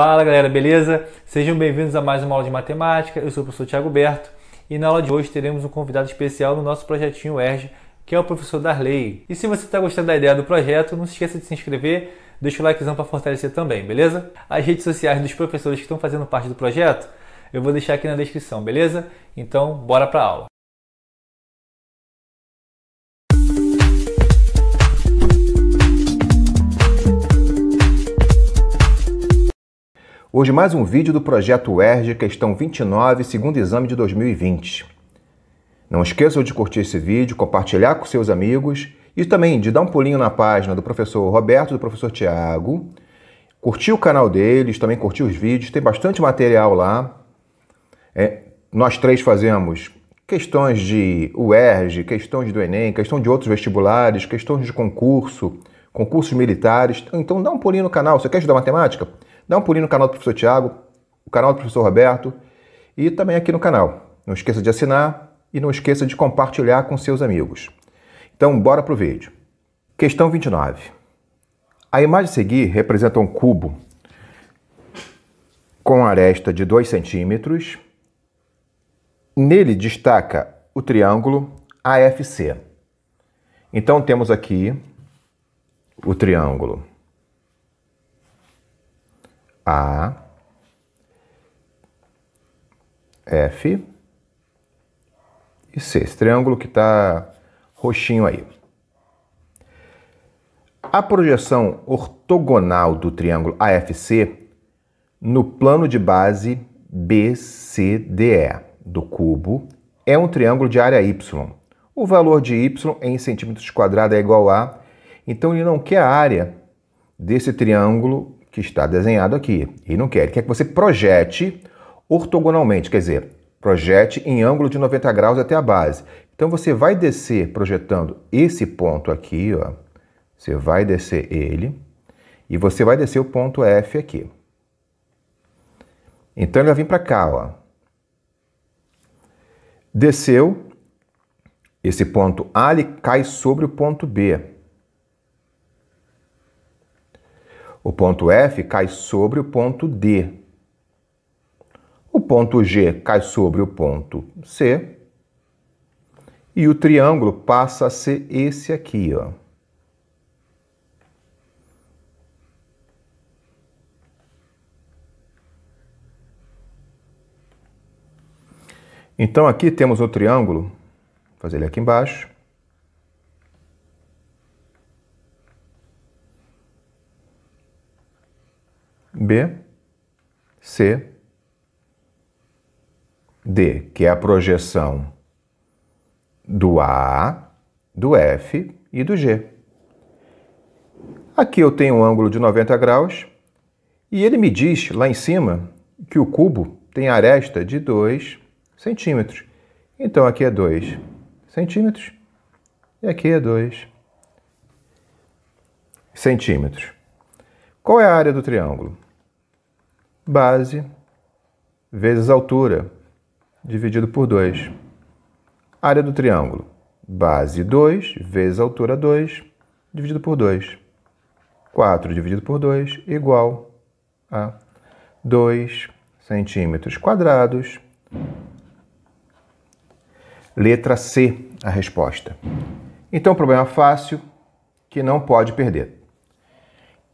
Fala galera, beleza? Sejam bem-vindos a mais uma aula de matemática. Eu sou o professor Tiago Berto e na aula de hoje teremos um convidado especial no nosso projetinho ERJ, que é o professor Darley. E se você está gostando da ideia do projeto, não se esqueça de se inscrever, deixa o likezão para fortalecer também, beleza? As redes sociais dos professores que estão fazendo parte do projeto eu vou deixar aqui na descrição, beleza? Então, bora para a aula. Hoje mais um vídeo do Projeto UERJ, questão 29, segundo exame de 2020. Não esqueçam de curtir esse vídeo, compartilhar com seus amigos e também de dar um pulinho na página do professor Roberto e do professor Tiago, curtir o canal deles, também curtir os vídeos, tem bastante material lá. É, nós três fazemos questões de UERJ, questões do Enem, questões de outros vestibulares, questões de concurso, concursos militares. Então dá um pulinho no canal, você quer estudar matemática? Dá um pulinho no canal do professor Tiago, o canal do professor Roberto e também aqui no canal. Não esqueça de assinar e não esqueça de compartilhar com seus amigos. Então, bora pro vídeo. Questão 29. A imagem a seguir representa um cubo com aresta de 2 centímetros. Nele destaca o triângulo AFC. Então temos aqui o triângulo a, F e C, esse triângulo que está roxinho aí. A projeção ortogonal do triângulo AFC no plano de base BCDE do cubo é um triângulo de área y. O valor de y em centímetros quadrados é igual a, então ele não quer a área desse triângulo que está desenhado aqui. E não quer, ele quer que você projete ortogonalmente, quer dizer, projete em ângulo de 90 graus até a base. Então você vai descer projetando esse ponto aqui, ó. Você vai descer ele e você vai descer o ponto F aqui. Então ele vai vir para cá, ó. Desceu, esse ponto A ele cai sobre o ponto B. O ponto F cai sobre o ponto D. O ponto G cai sobre o ponto C. E o triângulo passa a ser esse aqui, ó. Então aqui temos o triângulo, vou fazer ele aqui embaixo. B, C, D, que é a projeção do A, do F e do G. Aqui eu tenho um ângulo de 90 graus e ele me diz lá em cima que o cubo tem aresta de 2 centímetros. Então aqui é 2 centímetros e aqui é 2 centímetros. Qual é a área do triângulo? base vezes altura, dividido por 2. Área do triângulo, base 2 vezes altura 2, dividido por 2. 4 dividido por 2 igual a 2 centímetros quadrados. Letra C, a resposta. Então, problema fácil que não pode perder.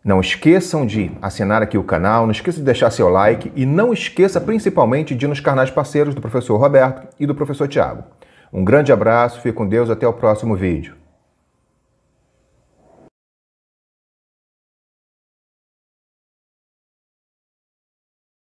Não esqueçam de assinar aqui o canal, não esqueça de deixar seu like e não esqueça principalmente de ir nos canais parceiros do professor Roberto e do professor Tiago. Um grande abraço, fique com Deus, até o próximo vídeo.